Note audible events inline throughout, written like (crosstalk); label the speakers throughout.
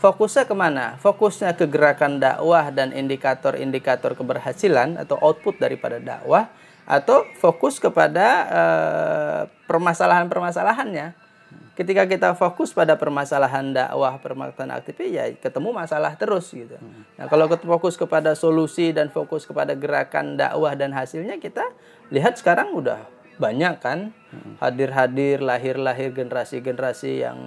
Speaker 1: Fokusnya kemana? Fokusnya ke gerakan dakwah dan indikator-indikator keberhasilan atau output daripada dakwah, atau fokus kepada eh, permasalahan-permasalahannya. Ketika kita fokus pada permasalahan dakwah, permasalahan aktif, ya ketemu masalah terus gitu. Nah, kalau kita fokus kepada solusi dan fokus kepada gerakan dakwah dan hasilnya, kita lihat sekarang udah banyak kan hadir-hadir lahir-lahir generasi-generasi yang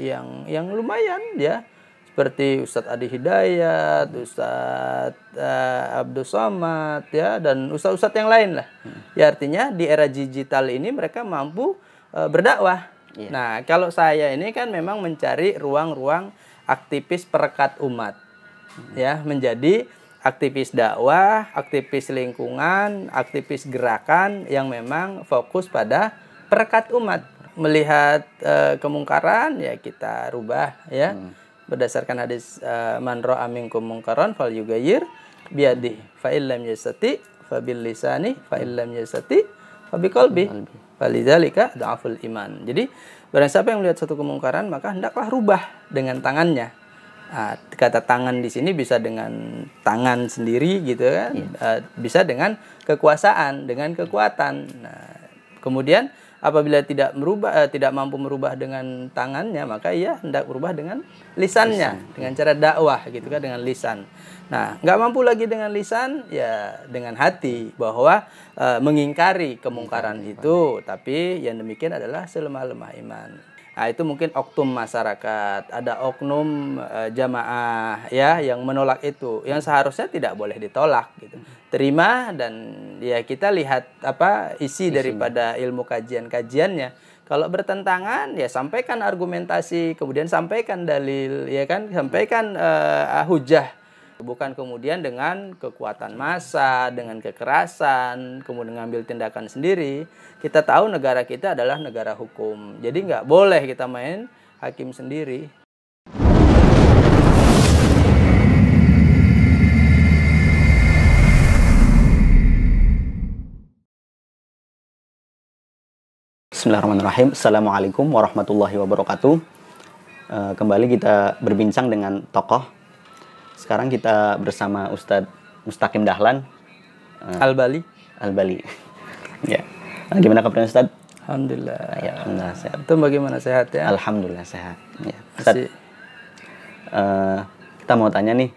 Speaker 1: yang yang lumayan ya seperti Ustadz Adi Hidayat, Ustadz uh, eh, Abdul Somad ya dan ustadz-ustadz yang lain lah. Hmm. Ya artinya di era digital ini mereka mampu uh, berdakwah. Yeah. Nah, kalau saya ini kan memang mencari ruang-ruang aktivis perekat umat. Hmm. Ya, menjadi aktivis dakwah, aktivis lingkungan, aktivis gerakan yang memang fokus pada perekat umat. Melihat uh, kemungkaran ya kita rubah ya. Hmm berdasarkan hadis manro eh, man ra'a minkum mungkaran falyughayyir biadi fa illam yasati fa bil lisani fa illam yasati fa biqalbi falidzalika da'aful iman. Jadi barang siapa yang melihat satu kemungkaran maka hendaklah rubah dengan tangannya. Nah, kata tangan di sini bisa dengan tangan sendiri gitu kan, yeah. Iya. bisa dengan kekuasaan, dengan kekuatan. Nah, kemudian apabila tidak merubah eh, tidak mampu merubah dengan tangannya maka ia hendak berubah dengan lisannya lisan. dengan cara dakwah gitu kan dengan lisan nah nggak mampu lagi dengan lisan ya dengan hati bahwa uh, mengingkari kemungkaran itu tapi yang demikian adalah selemah-lemah iman Nah, itu mungkin oknum masyarakat, ada oknum e, jamaah ya yang menolak itu, yang seharusnya tidak boleh ditolak gitu. Terima dan ya kita lihat apa isi Isinya. daripada ilmu kajian-kajiannya. Kalau bertentangan ya sampaikan argumentasi, kemudian sampaikan dalil, ya kan, sampaikan e, hujah Bukan kemudian dengan kekuatan massa, dengan kekerasan, kemudian mengambil tindakan sendiri. Kita tahu negara kita adalah negara hukum. Jadi nggak boleh kita main hakim sendiri.
Speaker 2: Bismillahirrahmanirrahim. Assalamualaikum warahmatullahi wabarakatuh. Eh, kembali kita berbincang dengan tokoh sekarang kita bersama Ustadz Mustaqim Dahlan. Eh, Al-Bali. Al-Bali. (laughs) ya. Nah, gimana kabarnya Ustadz? Alhamdulillah. Ah, ya, alhamdulillah sehat. Itu bagaimana sehat ya? Alhamdulillah sehat. Ya. Ustadz, uh, kita mau tanya nih,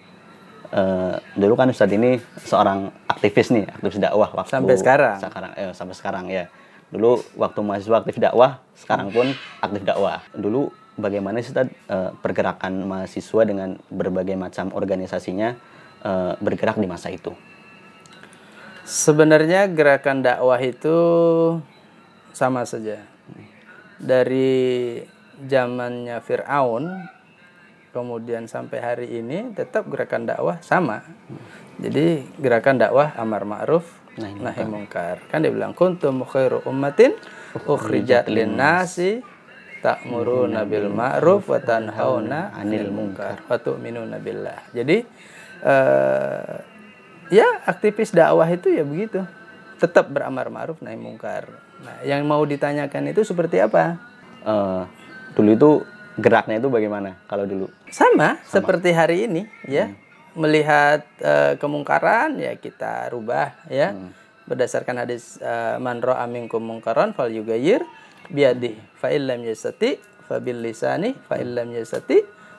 Speaker 2: uh, dulu kan Ustadz ini seorang aktivis nih, aktivis dakwah waktu sampai sekarang. Sekarang, eh, sampai sekarang ya. Dulu waktu mahasiswa aktif dakwah, sekarang pun aktif dakwah. Dulu bagaimana sih uh, pergerakan mahasiswa dengan berbagai macam organisasinya uh, bergerak di masa itu?
Speaker 1: Sebenarnya gerakan dakwah itu sama saja. Dari zamannya Firaun kemudian sampai hari ini tetap gerakan dakwah sama. Jadi gerakan dakwah amar ma'ruf nahi mungkar. Kan dibilang bilang kuntum khairu ummatin ukhrijat lin-nasi ta'muruna nabil ma'ruf wa tanhauna 'anil munkar wa tu'minuna billah. Jadi uh, ya aktivis dakwah itu ya begitu. Tetap beramar ma'ruf naik mungkar. Nah, yang mau ditanyakan itu seperti apa?
Speaker 2: Uh, dulu itu geraknya itu bagaimana kalau dulu?
Speaker 1: Sama, Sama. seperti hari ini ya. Hmm. Melihat uh, kemungkaran ya kita rubah ya. Hmm. Berdasarkan hadis uh, man ra'a minkum fal yugayir biadi fa illam yasati fa bil lisani fa illam yasati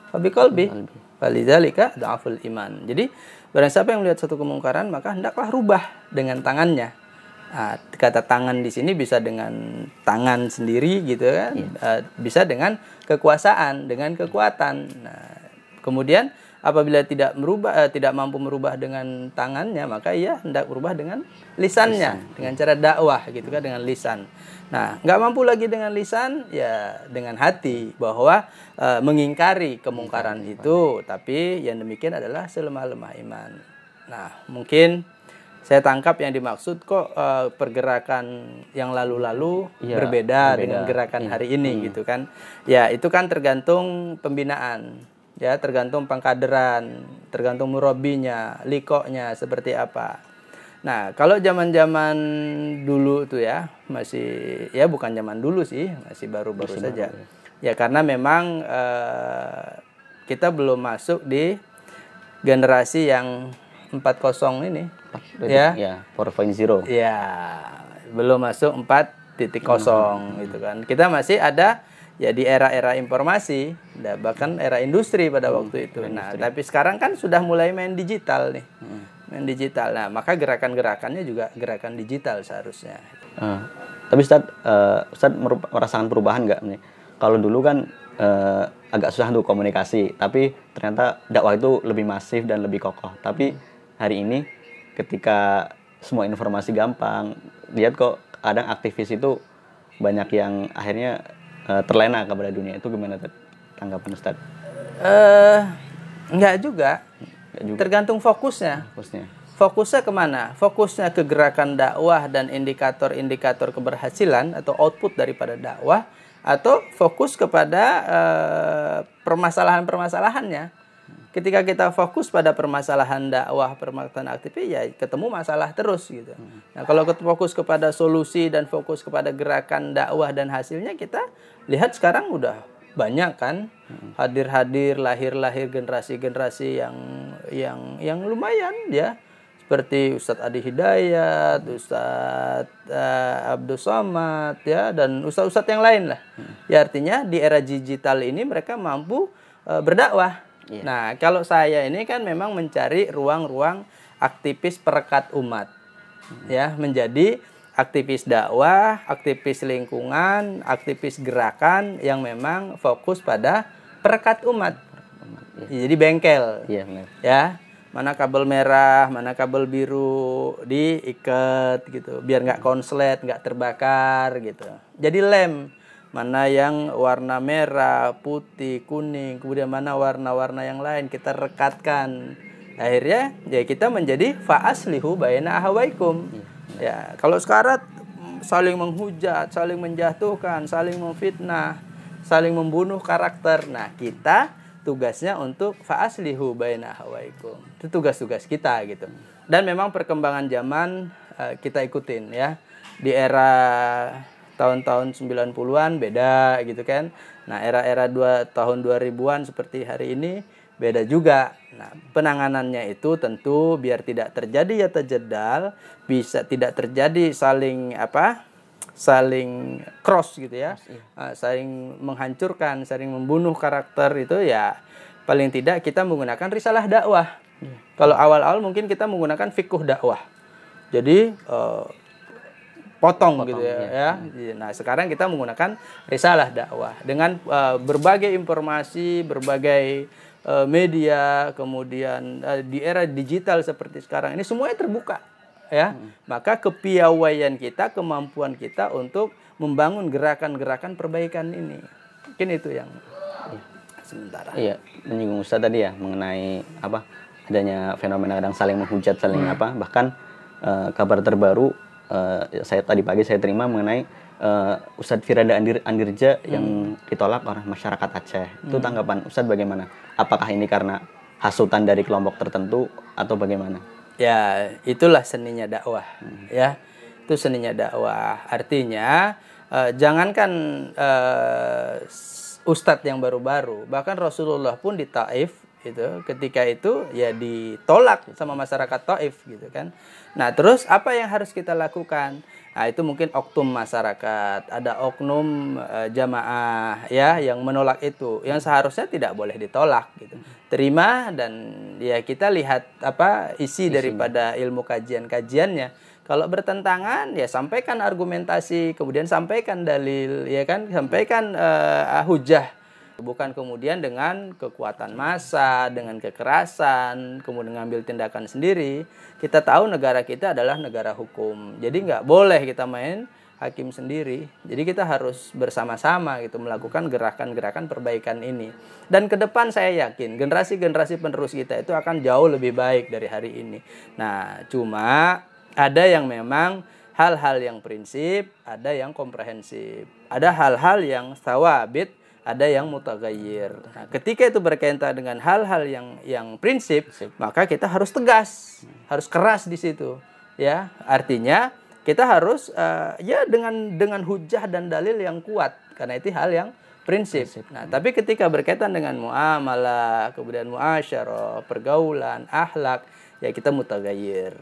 Speaker 1: fa bi qalbi falidzalika da'aful iman. Jadi barang siapa yang melihat satu kemungkaran maka hendaklah rubah dengan tangannya. Nah, kata tangan di sini bisa dengan tangan sendiri gitu kan, yeah. Iya. bisa dengan kekuasaan, dengan kekuatan. Nah, kemudian apabila tidak merubah eh, tidak mampu merubah dengan tangannya maka ia hendak berubah dengan lisannya lisan. dengan cara dakwah gitu kan dengan lisan nah nggak mampu lagi dengan lisan ya dengan hati bahwa uh, mengingkari kemungkaran itu tapi yang demikian adalah selemah-lemah iman nah mungkin saya tangkap yang dimaksud kok uh, pergerakan yang lalu-lalu ya, berbeda, berbeda dengan gerakan ya. hari ini hmm. gitu kan. Ya, itu kan tergantung pembinaan ya tergantung pengkaderan, tergantung murabinya, likoknya seperti apa. Nah, kalau zaman-zaman dulu tuh ya, masih ya bukan zaman dulu sih, masih baru-baru saja. ya. ya karena memang eh, kita belum masuk di generasi yang 40 ini. Ya, ya 4.0. Ya, belum masuk 4 titik kosong gitu kan. Kita masih ada ya di era-era informasi bahkan era industri pada hmm, waktu itu nah industri. tapi sekarang kan sudah mulai main digital nih hmm. main digital nah maka gerakan-gerakannya juga gerakan digital seharusnya
Speaker 2: uh, tapi Ustad uh, eh, Ustad merasakan perubahan nggak nih kalau dulu kan uh, agak susah untuk komunikasi tapi ternyata dakwah itu lebih masif dan lebih kokoh tapi hmm. hari ini ketika semua informasi gampang lihat kok kadang aktivis itu banyak yang
Speaker 1: akhirnya uh, terlena kepada dunia itu gimana Tad? tanggapan Eh, Uh, enggak juga. enggak juga. Tergantung fokusnya. Fokusnya. Fokusnya kemana? Fokusnya ke gerakan dakwah dan indikator-indikator keberhasilan atau output daripada dakwah atau fokus kepada eh, permasalahan-permasalahannya ketika kita fokus pada permasalahan dakwah permasalahan aktifnya ya ketemu masalah terus gitu hmm. nah kalau fokus kepada solusi dan fokus kepada gerakan dakwah dan hasilnya kita lihat sekarang udah banyak kan hmm. hadir-hadir lahir-lahir generasi-generasi yang yang yang lumayan ya seperti Ustadz Adi Hidayat, Ustadz uh, eh, Abdul Somad ya dan ustadz-ustadz yang lain lah. Hmm. Ya artinya di era digital ini mereka mampu uh, berdakwah Yeah. Nah, kalau saya ini kan memang mencari ruang-ruang aktivis perekat umat. Hmm. Ya, menjadi aktivis dakwah, aktivis lingkungan, aktivis gerakan yang memang fokus pada perekat umat. Yeah. Jadi bengkel. Iya, Ya. Mana kabel merah, mana kabel biru diikat gitu, biar nggak konslet, nggak terbakar gitu. Jadi lem mana yang warna merah, putih, kuning, kemudian mana warna-warna yang lain kita rekatkan. Akhirnya ya kita menjadi faaslihu baina ahwaikum. Hmm. Ya, kalau sekarat saling menghujat, saling menjatuhkan, saling memfitnah, saling membunuh karakter. Nah, kita tugasnya untuk faaslihu baina ahwaikum. Itu tugas-tugas kita gitu. Dan memang perkembangan zaman eh, kita ikutin ya. Di era tahun-tahun 90-an beda gitu kan. Nah, era-era dua tahun 2000-an seperti hari ini beda juga. Nah, penanganannya itu tentu biar tidak terjadi ya terjedal, bisa tidak terjadi saling apa? saling cross gitu ya. Iya. Ah, saling menghancurkan, saling membunuh karakter itu ya paling tidak kita menggunakan risalah dakwah. Iya. Kalau awal-awal mungkin kita menggunakan fikuh dakwah. Jadi eh, potong, potong gitu ya, iya. ya. Iya, nah, sekarang kita menggunakan risalah dakwah dengan uh, berbagai informasi, berbagai uh, media, kemudian uh, di era digital seperti sekarang ini semuanya terbuka ya. Hmm. Maka kepiawaian kita, kemampuan kita untuk membangun gerakan-gerakan perbaikan ini. Mungkin itu yang sementara.
Speaker 2: Iya, menyinggung Ustaz tadi ya mengenai apa adanya fenomena kadang saling menghujat, saling hmm. apa, bahkan uh, kabar terbaru Eh, saya tadi pagi saya terima mengenai uh, Ustadz Firanda Andir, Andirja hmm. yang ditolak oleh masyarakat Aceh. Hmm. Itu tanggapan Ustadz bagaimana? Apakah ini karena hasutan dari kelompok tertentu atau bagaimana?
Speaker 1: Ya, itulah seninya dakwah. Hmm. Ya, itu seninya dakwah. Artinya uh, jangankan uh, ustadz yang baru-baru, bahkan Rasulullah pun di Taif itu ketika itu ya ditolak sama masyarakat Taif gitu kan nah terus apa yang harus kita lakukan nah itu mungkin oknum masyarakat ada oknum e, jamaah ya yang menolak itu yang seharusnya tidak boleh ditolak gitu terima dan ya kita lihat apa isi Isinya. daripada ilmu kajian kajiannya kalau bertentangan ya sampaikan argumentasi kemudian sampaikan dalil ya kan sampaikan e, hujah bukan kemudian dengan kekuatan massa, dengan kekerasan, kemudian ngambil tindakan sendiri. Kita tahu negara kita adalah negara hukum, jadi nggak boleh kita main hakim sendiri. Jadi kita harus bersama-sama gitu melakukan gerakan-gerakan perbaikan ini. Dan ke depan saya yakin generasi-generasi penerus kita itu akan jauh lebih baik dari hari ini. Nah, cuma ada yang memang hal-hal yang prinsip, ada yang komprehensif. Ada hal-hal yang sawabit ada yang mutagayir. Nah, ketika itu berkaitan dengan hal-hal yang yang prinsip, prinsip, maka kita harus tegas, harus keras di situ. Ya, artinya kita harus uh, ya dengan dengan hujah dan dalil yang kuat karena itu hal yang prinsip. prinsip. Nah, tapi ketika berkaitan dengan muamalah, kemudian muasyarah, pergaulan, ahlak, ya kita mutagayir.